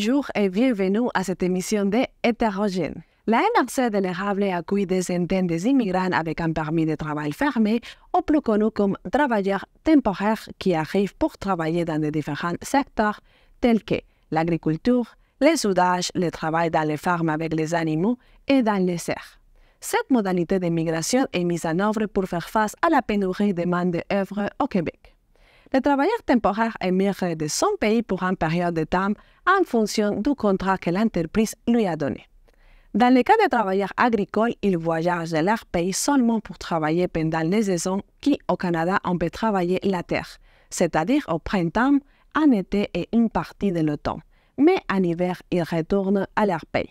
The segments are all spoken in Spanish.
bonjour et bienvenue à cette émission de Hétérogène. La MRC de l'érable accueille des centaines d'immigrants avec un permis de travail fermé ou plus connu comme travailleurs temporaires qui arrivent pour travailler dans des différents secteurs tels que l'agriculture, les soudages, le travail dans les fermes avec les animaux et dans les serres. Cette modalité d'immigration est mise en œuvre pour faire face à la pénurie de main-d'œuvre au Québec. Le travailleur temporaire émigre de son pays pour une période de temps en fonction du contrat que l'entreprise lui a donné. Dans le cas des travailleurs agricoles, ils voyagent de leur pays seulement pour travailler pendant les saisons qui, au Canada, ont peut travailler la terre, c'est-à-dire au printemps, en été et une partie de l'automne. Mais en hiver, ils retournent à leur pays.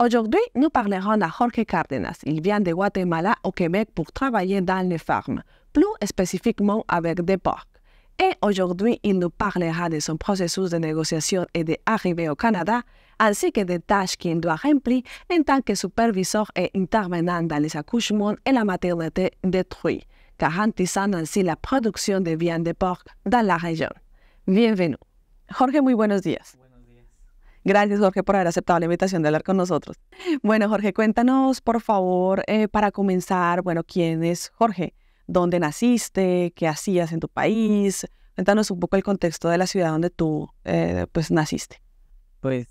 Aujourd'hui, nous parlerons à Jorge Cárdenas. Il vient de Guatemala au Québec pour travailler dans les fermes, plus spécifiquement avec des porcs. Et aujourd'hui, il nous parlera de son processus de negociación y de arrivée au Canada, así que de tâches qu'il doit remplir en tant que supervisor et intervenant dans les accouchements et la maternité détruite, garantizando ainsi la producción de viande de porc dans la región. Bienvenido. Jorge, muy buenos días. Buenos días. Gracias, Jorge, por haber aceptado la invitación de hablar con nosotros. Bueno, Jorge, cuéntanos, por favor, eh, para comenzar, bueno, ¿quién es Jorge? dónde naciste, qué hacías en tu país. Cuéntanos un poco el contexto de la ciudad donde tú eh, pues naciste. Pues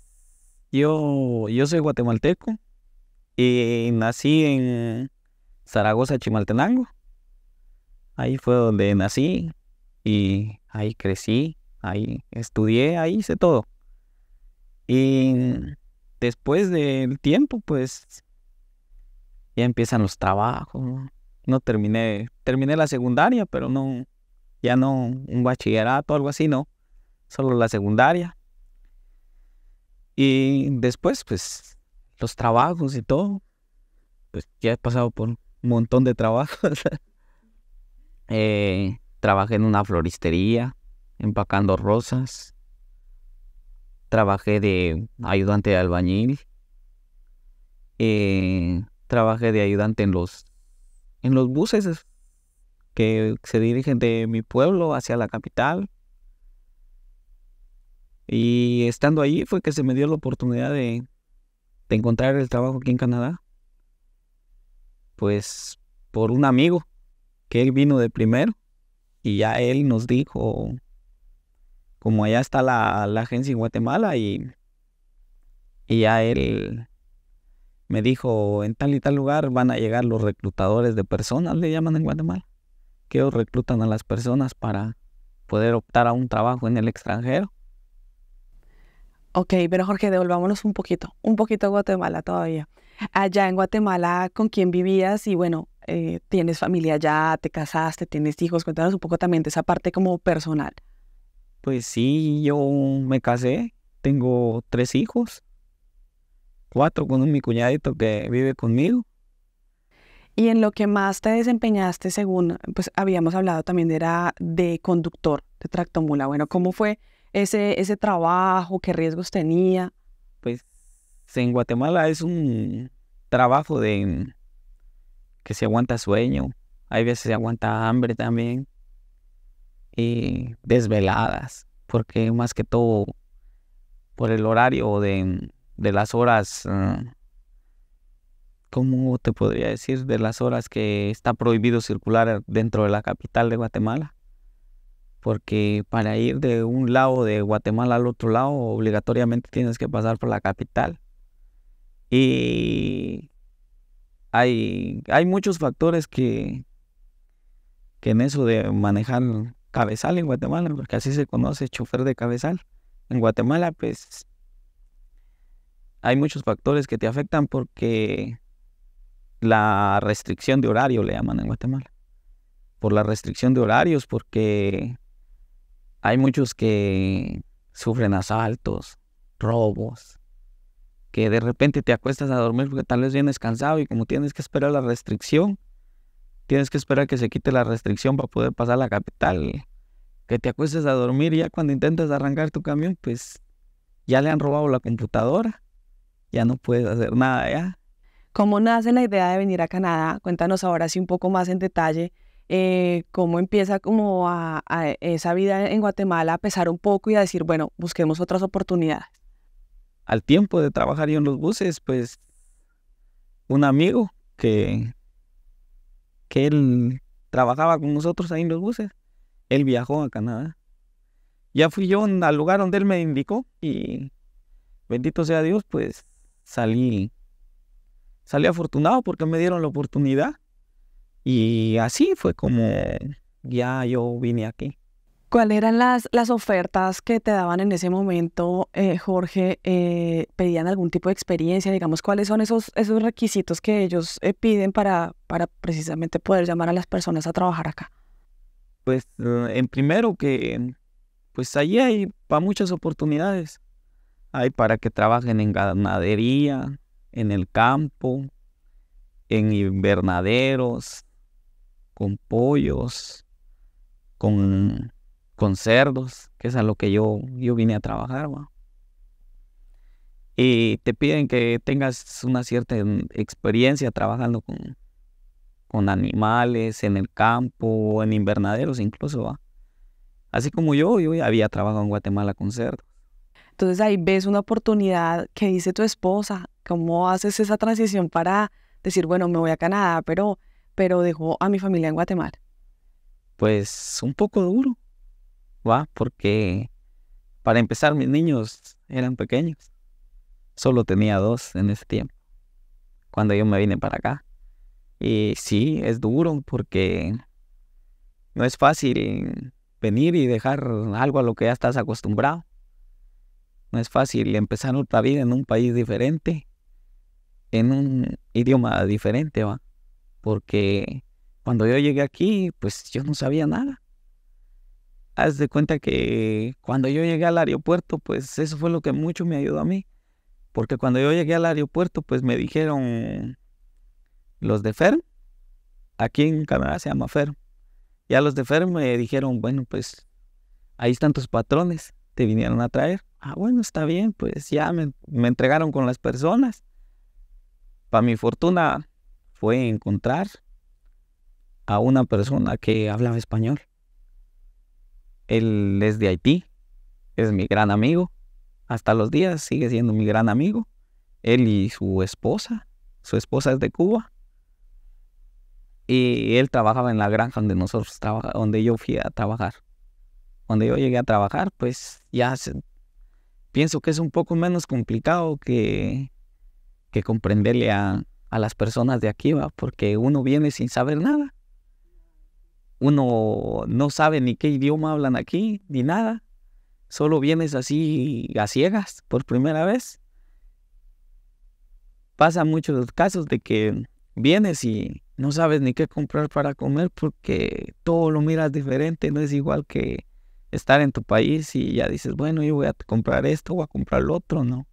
yo, yo soy guatemalteco y nací en Zaragoza, Chimaltenango. Ahí fue donde nací y ahí crecí, ahí estudié, ahí hice todo. Y después del tiempo, pues ya empiezan los trabajos, no terminé, terminé la secundaria, pero no, ya no un bachillerato, algo así, no, solo la secundaria. Y después, pues, los trabajos y todo, pues ya he pasado por un montón de trabajos. Eh, trabajé en una floristería, empacando rosas. Trabajé de ayudante de albañil. Eh, trabajé de ayudante en los en los buses que se dirigen de mi pueblo hacia la capital. Y estando allí fue que se me dio la oportunidad de, encontrar el trabajo aquí en Canadá. Pues por un amigo que él vino de primero y ya él nos dijo, como allá está la, la agencia en Guatemala y, y ya él me dijo, en tal y tal lugar van a llegar los reclutadores de personas, le llaman en Guatemala, que reclutan a las personas para poder optar a un trabajo en el extranjero. Ok, pero Jorge, devolvámonos un poquito, un poquito a Guatemala todavía. Allá en Guatemala, ¿con quién vivías? Y bueno, eh, tienes familia ya, te casaste, tienes hijos, cuéntanos un poco también de esa parte como personal. Pues sí, yo me casé, tengo tres hijos, cuatro con mi cuñadito que vive conmigo. Y en lo que más te desempeñaste, según pues habíamos hablado también, era de conductor de tractomula. Bueno, ¿cómo fue ese, ese trabajo? ¿Qué riesgos tenía? Pues en Guatemala es un trabajo de que se aguanta sueño, hay veces se aguanta hambre también y desveladas, porque más que todo por el horario de de las horas, ah, ¿cómo te podría decir? De las horas que está prohibido circular dentro de la capital de Guatemala. Porque para ir de un lado de Guatemala al otro lado, obligatoriamente tienes que pasar por la capital. Y hay, hay muchos factores que, que en eso de manejar cabezal en Guatemala, porque así se conoce chofer de cabezal. En Guatemala, pues hay muchos factores que te afectan porque la restricción de horario le llaman en Guatemala. Por la restricción de horarios, porque hay muchos que sufren asaltos, robos, que de repente te acuestas a dormir porque tal vez vienes cansado y como tienes que esperar la restricción, tienes que esperar que se quite la restricción para poder pasar a la capital. Que te acuestes a dormir y ya cuando intentas arrancar tu camión, pues ya le han robado la computadora ya no puedes hacer nada ya. ¿Cómo nace la idea de venir a Canadá? Cuéntanos ahora sí un poco más en detalle eh, cómo empieza como a, esa vida en Guatemala a pesar un poco y a decir, bueno, busquemos otras oportunidades. Al tiempo de trabajar yo en los buses, pues un amigo que, que él trabajaba con nosotros ahí en los buses, él viajó a Canadá. Ya fui yo al lugar donde él me indicó y bendito sea Dios, pues salí, salí afortunado porque me dieron la oportunidad. Y así fue como ya yo vine aquí. ¿Cuáles eran las, las ofertas que te daban en ese momento, eh, Jorge? Eh, ¿Pedían algún tipo de experiencia? Digamos, ¿cuáles son esos, esos requisitos que ellos eh, piden para, para precisamente poder llamar a las personas a trabajar acá? Pues en primero que, pues allí hay para muchas oportunidades hay para que trabajen en ganadería, en el campo, en invernaderos, con pollos, con, con cerdos, que es a lo que yo, yo vine a trabajar. Y te piden que tengas una cierta experiencia trabajando con, con animales, en el campo, en invernaderos incluso. Así como yo, yo ya había trabajado en Guatemala con cerdos. Entonces ahí ves una oportunidad que dice tu esposa, cómo haces esa transición para decir, bueno, me voy a Canadá, pero, pero dejo a mi familia en Guatemala. Pues un poco duro, va, porque para empezar mis niños eran pequeños. Solo tenía dos en ese tiempo, cuando yo me vine para acá. Y sí, es duro porque no es fácil venir y dejar algo a lo que ya estás acostumbrado. No es fácil empezar otra vida en un país diferente, en un idioma diferente, ¿va? Porque cuando yo llegué aquí, pues yo no sabía nada. Haz de cuenta que cuando yo llegué al aeropuerto, pues eso fue lo que mucho me ayudó a mí. Porque cuando yo llegué al aeropuerto, pues me dijeron los de FERM, aquí en Canadá se llama FERM. Ya los de FERM me dijeron, bueno, pues ahí están tus patrones, te vinieron a traer ah, bueno, está bien, pues ya me, entregaron con las personas. Para mi fortuna fue encontrar a una persona que hablaba español. Él es de Haití, es mi gran amigo. Hasta los días sigue siendo mi gran amigo. Él y su esposa. Su esposa es de Cuba. Y él trabajaba en la granja donde nosotros donde yo fui a trabajar. Cuando yo llegué a trabajar, pues ya pienso que es un poco menos complicado que, que comprenderle a, las personas de aquí, ¿va? porque uno viene sin saber nada. Uno no sabe ni qué idioma hablan aquí, ni nada. Solo vienes así a ciegas por primera vez. Pasa muchos casos de que vienes y no sabes ni qué comprar para comer porque todo lo miras diferente, no es igual que, estar en tu país y ya dices, bueno, yo voy a comprar esto, o a comprar lo otro, ¿no?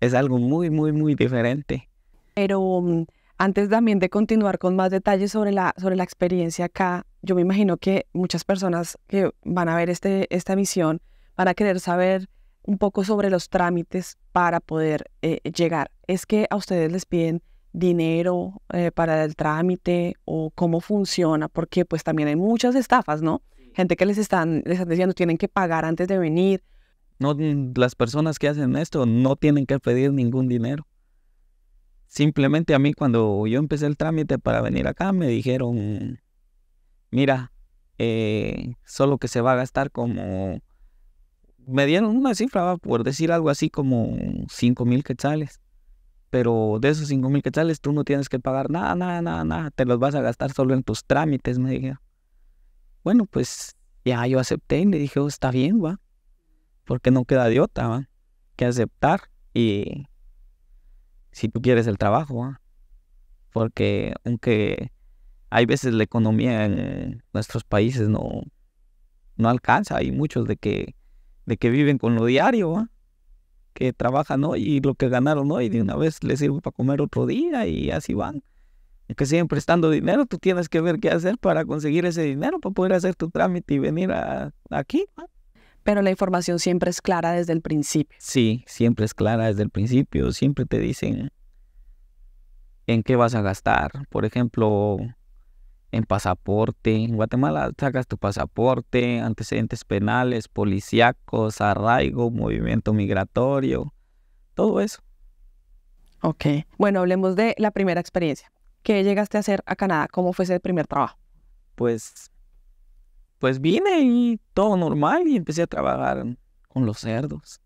Es algo muy, muy, muy diferente. Pero mm, antes también de continuar con más detalles sobre la, sobre la experiencia acá, yo me imagino que muchas personas que van a ver este, esta misión van a querer saber un poco sobre los trámites para poder eh, llegar. ¿Es que a ustedes les piden dinero eh, para el trámite o cómo funciona? Porque pues también hay muchas estafas, ¿no? gente que les están, les están diciendo tienen que pagar antes de venir. No, las personas que hacen esto no tienen que pedir ningún dinero. Simplemente a mí cuando yo empecé el trámite para venir acá me dijeron, mira, eh, solo que se va a gastar como... Me dieron una cifra, por decir algo así, como 5 mil quetzales pero de esos 5 mil quetzales tú no tienes que pagar nada, nada, nada, nada. Te los vas a gastar solo en tus trámites, me dijeron bueno, pues ya yo acepté y le dije, oh, está bien, va, porque no queda de otra, va, que aceptar y si tú quieres el trabajo, ¿va? porque aunque hay veces la economía en nuestros países no, no alcanza, hay muchos de que, de que viven con lo diario, ¿va? que trabajan hoy y lo que ganaron hoy de una vez les sirve para comer otro día y así van que siguen prestando dinero, tú tienes que ver qué hacer para conseguir ese dinero, para poder hacer tu trámite y venir aquí. Pero la información siempre es clara desde el principio. Sí, siempre es clara desde el principio. Siempre te dicen en qué vas a gastar. Por ejemplo, en pasaporte. En Guatemala sacas tu pasaporte, antecedentes penales, policíacos, arraigo, movimiento migratorio, todo eso. Ok. Bueno, hablemos de la primera experiencia. ¿Qué llegaste a hacer a Canadá? ¿Cómo fue ese primer trabajo? Pues, pues vine y todo normal y empecé a trabajar con los cerdos.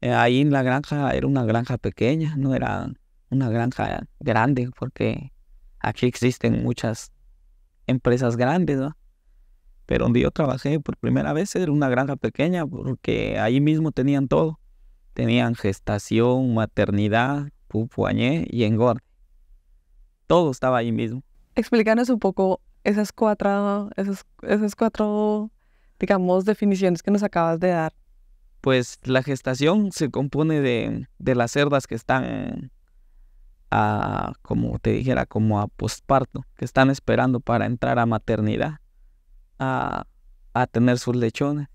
Eh, ahí en la granja era una granja pequeña, no era una granja grande porque aquí existen muchas empresas grandes, ¿no? Pero donde yo trabajé por primera vez era una granja pequeña porque ahí mismo tenían todo. Tenían gestación, maternidad, pupuañé y engorde todo estaba ahí mismo. Explícanos un poco esas cuatro, esas, cuatro, digamos, definiciones que nos acabas de dar. Pues la gestación se compone de, las cerdas que están como te dijera, como a posparto, que están esperando para entrar a maternidad, a, tener sus lechones.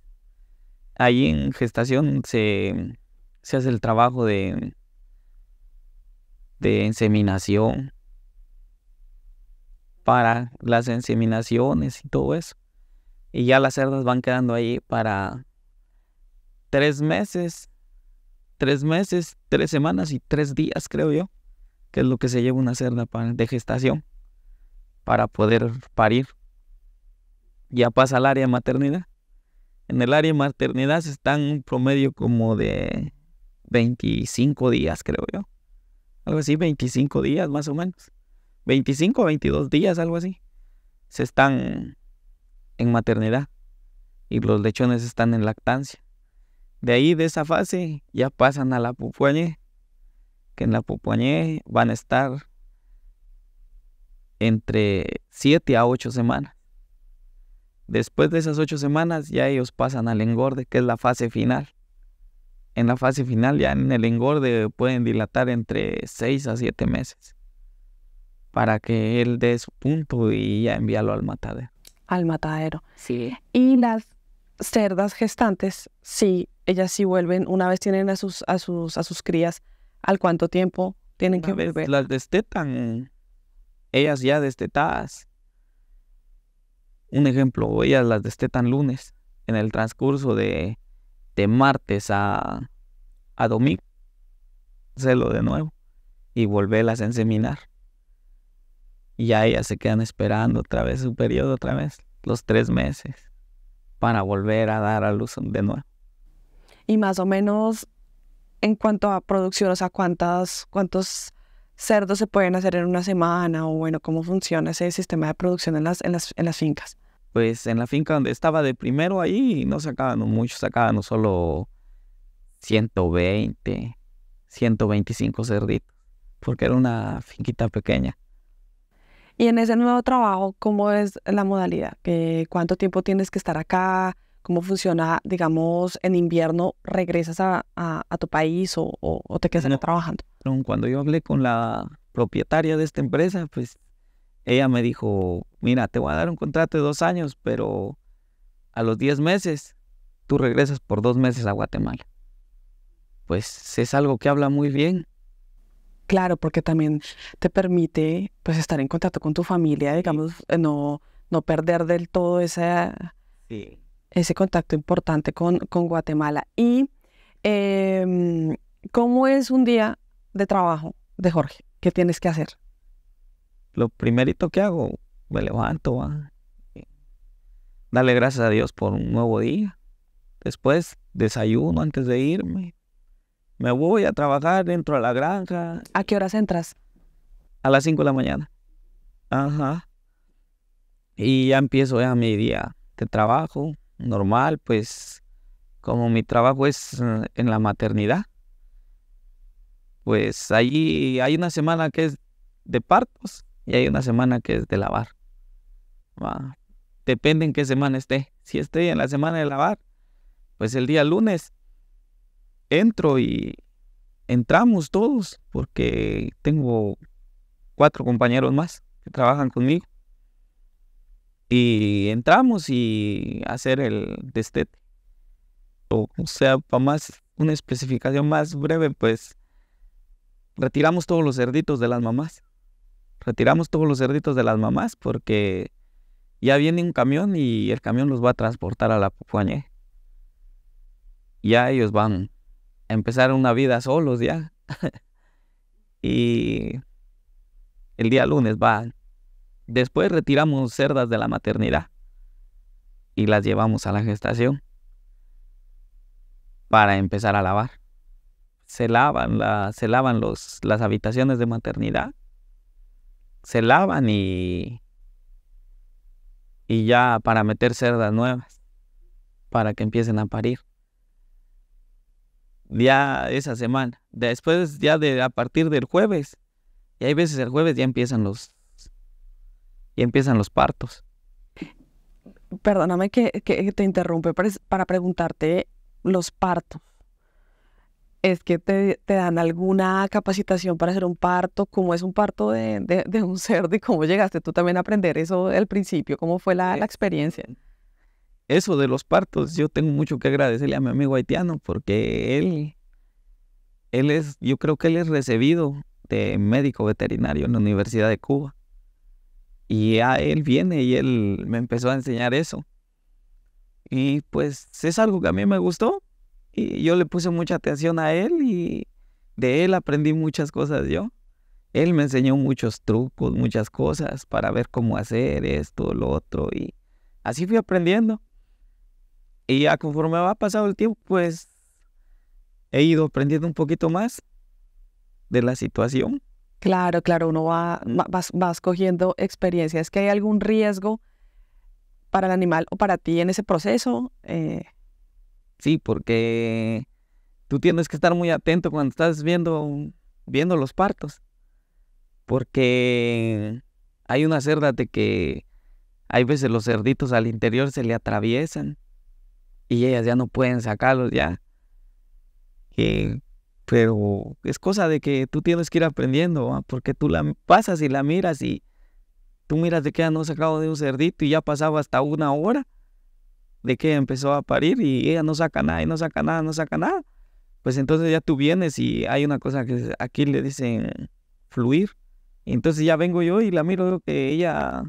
Ahí en gestación se, se hace el trabajo de, de inseminación, para las inseminaciones y todo eso. Y ya las cerdas van quedando ahí para tres meses, tres meses, tres semanas y tres días, creo yo, que es lo que se lleva una cerda de gestación para poder parir. Ya pasa al área de maternidad. En el área de maternidad están un promedio como de 25 días, creo yo. Algo así, 25 días más o menos. 25 o 22 días, algo así, se están en maternidad y los lechones están en lactancia. De ahí, de esa fase, ya pasan a la pupuañé, que en la pupuañé van a estar entre 7 a 8 semanas. Después de esas 8 semanas ya ellos pasan al engorde, que es la fase final. En la fase final ya en el engorde pueden dilatar entre 6 a 7 meses para que él dé su punto y ya envíalo al matadero. Al matadero. Sí. Y las cerdas gestantes, sí, ellas sí vuelven una vez tienen a sus, a sus, a sus crías, ¿al cuánto tiempo tienen que volver? Las destetan, ellas ya destetadas. Un ejemplo, ellas las destetan lunes, en el transcurso de, de martes a, a domingo. celo de nuevo y volverlas a inseminar. Y ya se quedan esperando otra vez su periodo, otra vez, los tres meses, para volver a dar a luz de nuevo. Y más o menos en cuanto a producción, o sea, ¿cuántas, ¿cuántos cerdos se pueden hacer en una semana? O bueno, ¿cómo funciona ese sistema de producción en las, en las, en las fincas? Pues en la finca donde estaba de primero ahí no sacaban mucho, sacaban solo 120, 125 cerditos, porque era una finquita pequeña. Y en ese nuevo trabajo, ¿cómo es la modalidad? ¿Cuánto tiempo tienes que estar acá? ¿Cómo funciona, digamos, en invierno regresas a, tu país o, te quedas trabajando? Cuando yo hablé con la propietaria de esta empresa, pues ella me dijo, mira, te voy a dar un contrato de dos años, pero a los diez meses tú regresas por dos meses a Guatemala. Pues es algo que habla muy bien Claro, porque también te permite pues estar en contacto con tu familia, digamos, eh, no, no perder del todo ese contacto importante con, Guatemala. ¿Y em, cómo es un día de trabajo de Jorge? ¿Qué tienes que hacer? Lo primerito que hago, me levanto, eh, Dale gracias a Dios por un nuevo día. Después desayuno antes de irme, me voy a trabajar dentro de la granja. ¿A qué horas entras? A las 5 de la mañana. Ajá. Y ya empiezo ya mi día de trabajo normal, pues como mi trabajo es eh, en la maternidad, pues allí hay una semana que es de partos y hay una semana que es de lavar. Ah, depende en qué semana esté. Si estoy en la semana de lavar, pues el día lunes entro y entramos todos, porque tengo cuatro compañeros más que trabajan conmigo. Y entramos y hacer el destete. O, sea, para más, una especificación más breve, pues retiramos todos los cerditos de las mamás. Retiramos todos los cerditos de las mamás porque ya viene un camión y el camión los va a transportar a la pupuañé. Ya ellos van empezar una vida solos ya. y el día lunes va. Después retiramos cerdas de la maternidad y las llevamos a la gestación para empezar a lavar. Se lavan, se lavan los, las habitaciones de maternidad, se lavan y, y ya para meter cerdas nuevas, para que empiecen a parir ya esa semana. Después ya de a partir del jueves. Y hay veces el jueves ya empiezan los ya empiezan los partos. Perdóname que, que te interrumpe para preguntarte los partos. ¿Es que te, te, dan alguna capacitación para hacer un parto? ¿Cómo es un parto de, un cerdo y cómo llegaste tú también a aprender eso al principio? ¿Cómo fue la, la eh, experiencia? eso de los partos, yo tengo mucho que agradecerle a mi amigo haitiano porque él, él es, yo creo que él es recibido de médico veterinario en la Universidad de Cuba. Y a él viene y él me empezó a enseñar eso. Y pues es algo que a mí me gustó y yo le puse mucha atención a él y de él aprendí muchas cosas yo. Él me enseñó muchos trucos, muchas cosas para ver cómo hacer esto, lo otro y así fui aprendiendo. Y ya conforme va pasado el tiempo, pues he ido aprendiendo un poquito más de la situación. Claro, claro, uno va, vas, vas cogiendo experiencias ¿Es que hay algún riesgo para el animal o para ti en ese proceso? Eh, sí, porque tú tienes que estar muy atento cuando estás viendo, viendo los partos. Porque hay una cerda de que hay veces los cerditos al interior se le atraviesan y ellas ya no pueden sacarlos ya. pero es cosa de que tú tienes que ir aprendiendo, porque tú la pasas y la miras y tú miras de que ya no sacado de un cerdito y ya pasaba hasta una hora de que empezó a parir y ella no saca nada y no saca nada, no saca nada. Pues entonces ya tú vienes y hay una cosa que aquí le dicen fluir. Entonces ya vengo yo y la miro que ella,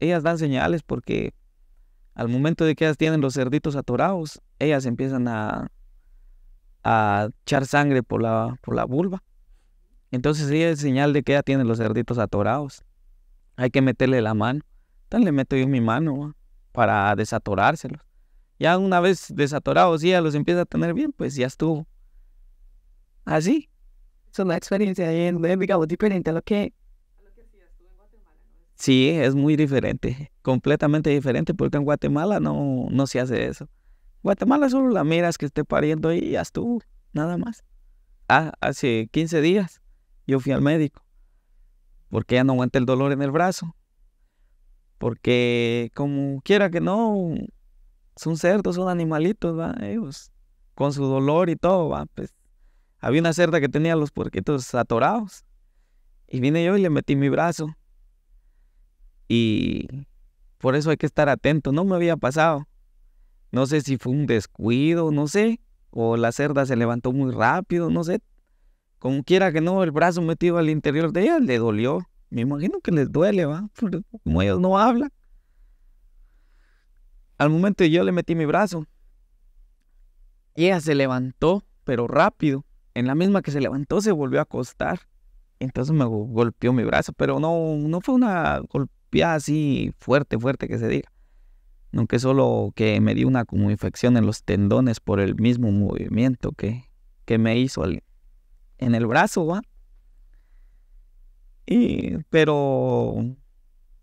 ellas dan señales porque al momento de que ellas tienen los cerditos atorados, ellas empiezan a, a echar sangre por la, por la vulva. Entonces ella es señal de que ella tiene los cerditos atorados. Hay que meterle la mano. Entonces le meto yo mi mano para desatorárselos. Ya una vez desatorados y ella los empieza a tener bien, pues ya estuvo. Así. Es una experiencia muy diferente a lo que Sí, es muy diferente, completamente diferente, porque en Guatemala no, no se hace eso. Guatemala solo la miras que esté pariendo y ya estuvo, nada más. Ah, hace 15 días yo fui al médico, porque ya no aguanta el dolor en el brazo, porque como quiera que no, son cerdos, son animalitos, ¿va? ellos con su dolor y todo, pues, había una cerda que tenía los puerquitos atorados, y vine yo y le metí mi brazo y por eso hay que estar atento. No me había pasado. No sé si fue un descuido, no sé. O la cerda se levantó muy rápido, no sé. Como quiera que no, el brazo metido al interior de ella le dolió. Me imagino que les duele, ¿va? Como ellos no hablan. Al momento yo le metí mi brazo. ella se levantó, pero rápido. En la misma que se levantó se volvió a acostar. Entonces me golpeó mi brazo, pero no, no fue una así fuerte, fuerte que se diga. Aunque solo que me dio una como infección en los tendones por el mismo movimiento que, que me hizo en el brazo, ¿va? Y, pero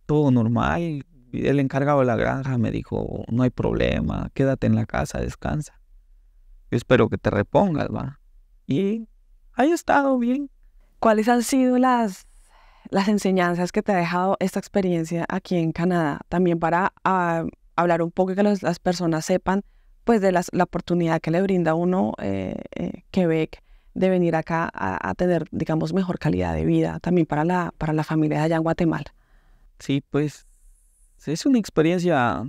todo normal. El encargado de la granja me dijo, no hay problema, quédate en la casa, descansa. Yo espero que te repongas, va. Y ahí estado bien. ¿Cuáles han sido las las enseñanzas que te ha dejado esta experiencia aquí en Canadá, también para ah, hablar un poco y que las personas sepan pues de la oportunidad que le brinda uno eh, eh, Quebec de venir acá a, tener, digamos, mejor calidad de vida también para la, para la familia allá en Guatemala. Sí, pues es una experiencia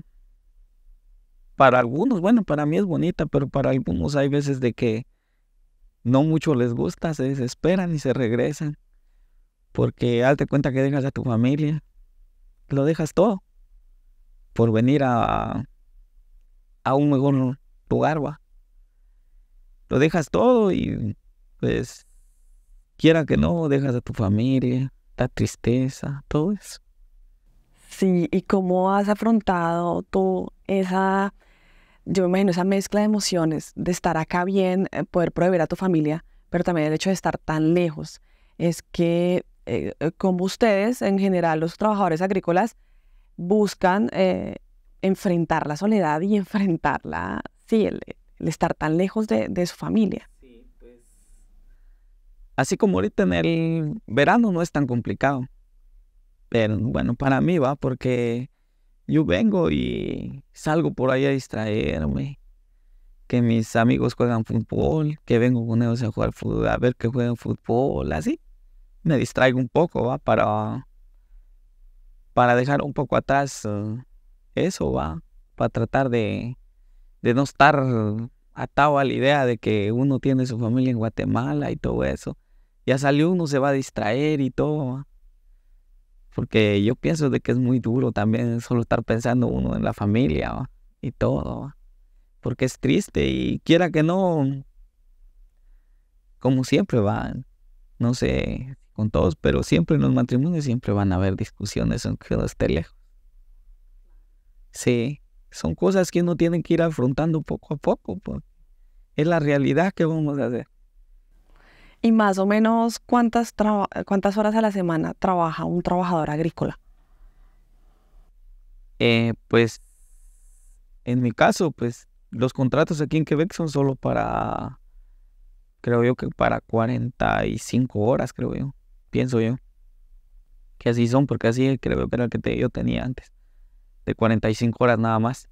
para algunos, bueno, para mí es bonita, pero para algunos hay veces de que no mucho les gusta, se desesperan y se regresan. Porque hazte cuenta que dejas a tu familia, lo dejas todo por venir a, a un mejor lugar, va. Lo dejas todo y pues quiera que no, dejas a tu familia, la tristeza, todo eso. Sí, ¿y cómo has afrontado tú esa, yo me imagino esa mezcla de emociones, de estar acá bien, eh, poder prohibir a tu familia, pero también el hecho de estar tan lejos? Es que eh, eh, como ustedes, en general los trabajadores agrícolas, buscan eh, enfrentar la soledad y enfrentarla, sí, el, estar tan lejos de, su familia. Sí, pues. Así como ahorita en el verano no es tan complicado. Pero bueno, para mí va porque yo vengo y salgo por ahí a distraerme. Que mis amigos juegan fútbol, que vengo con ellos a jugar fútbol, a ver que juegan fútbol, así me distraigo un poco, ¿va? Para, para dejar un poco atrás eh, eso, ¿va? Para tratar de, de no estar atado a la idea de que uno tiene su familia en Guatemala y todo eso. Ya salió uno, se va a distraer y todo, Porque yo pienso de que es muy duro también solo estar pensando uno en la familia y todo, ¿va? Porque es triste y quiera que no, como siempre va, no sé, con todos, pero siempre en los matrimonios siempre van a haber discusiones, aunque no esté lejos. Sí, son cosas que uno tiene que ir afrontando poco a poco, pues. es la realidad que vamos a hacer. ¿Y más o menos cuántas, cuántas horas a la semana trabaja un trabajador agrícola? Eh, pues en mi caso, pues los contratos aquí en Quebec son solo para, creo yo que para 45 horas, creo yo pienso yo. Que así son, porque así creo que era el que yo tenía antes. De 45 horas nada más.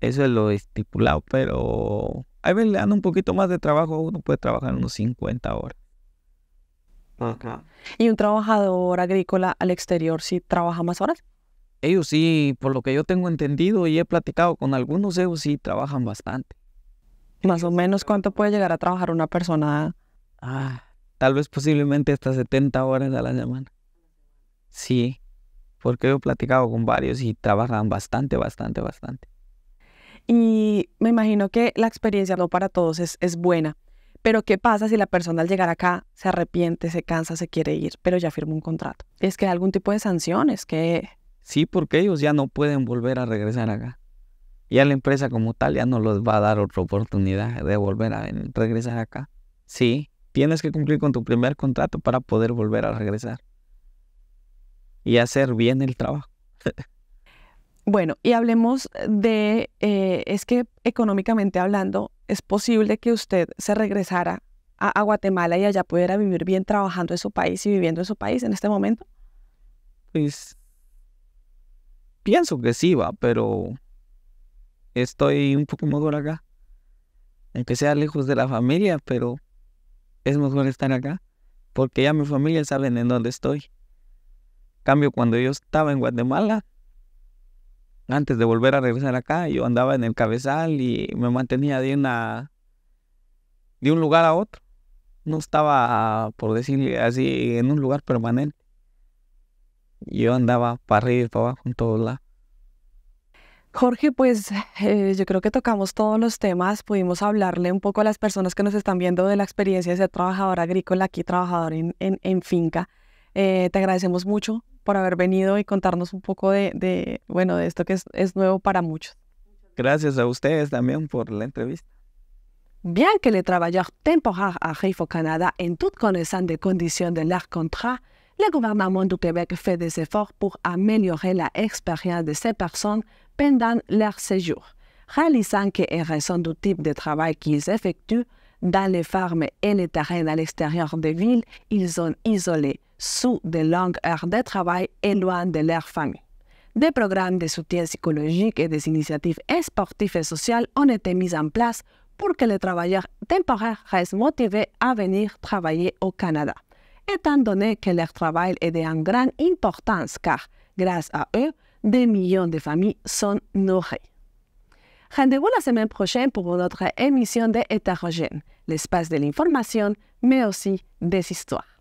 Eso es lo estipulado, pero a veces le dan un poquito más de trabajo, uno puede trabajar unos 50 horas. ¿Y un trabajador agrícola al exterior ¿sí trabaja más horas? Ellos sí, por lo que yo tengo entendido y he platicado con algunos, ellos sí trabajan bastante. Más o menos, ¿cuánto puede llegar a trabajar una persona? Ah, tal vez posiblemente hasta 70 horas a la semana. Sí, porque he platicado con varios y trabajan bastante, bastante, bastante. Y me imagino que la experiencia no para todos es, buena, pero ¿qué pasa si la persona al llegar acá se arrepiente, se cansa, se quiere ir, pero ya firmó un contrato? Es que hay algún tipo de sanciones que... Sí, porque ellos ya no pueden volver a regresar acá. Ya la empresa como tal ya no les va a dar otra oportunidad de volver a regresar acá. Sí, Tienes que cumplir con tu primer contrato para poder volver a regresar y hacer bien el trabajo. bueno, y hablemos de, eh, es que económicamente hablando, es posible que usted se regresara a, Guatemala y allá pudiera vivir bien trabajando en su país y viviendo en su país en este momento. Pues pienso que sí va, pero estoy un poco mejor acá. Aunque sea lejos de la familia, pero es mejor estar acá, porque ya mi familia sabe en dónde estoy. Cambio, cuando yo estaba en Guatemala, antes de volver a regresar acá, yo andaba en el cabezal y me mantenía de de un lugar a otro. No estaba, por decirlo así, en un lugar permanente. Yo andaba para arriba y para abajo en todos lados. Jorge, pues eh, yo creo que tocamos todos los temas, pudimos hablarle un poco a las personas que nos están viendo de la experiencia de ser trabajador agrícola aquí, trabajador en, en, finca. Eh, te agradecemos mucho por haber venido y contarnos un poco de, de bueno, de esto que es, es, nuevo para muchos. Gracias a ustedes también por la entrevista. Bien que le trabajó temporal a Reifo Canadá en todas las de condición de la contrat, Le gouvernement du Québec fait des efforts pour améliorer l'expérience de ces personnes pendant leur séjour, réalisant que, raison du type de travail qu'ils effectuent, dans les fermes et les terrains à l'extérieur des villes, ils sont isolés, sous de longues heures de travail et loin de leur famille. Des programmes de soutien psychologique et des initiatives sportives et sociales ont été mis en place pour que les travailleurs temporaires restent motivés à venir travailler au Canada étant donné que leur travail est d'une grande importance car, grâce à eux, des millions de familles sont nourries. Rendez-vous la semaine prochaine pour une autre émission de Hétérogène, l'espace de l'information, mais aussi des histoires.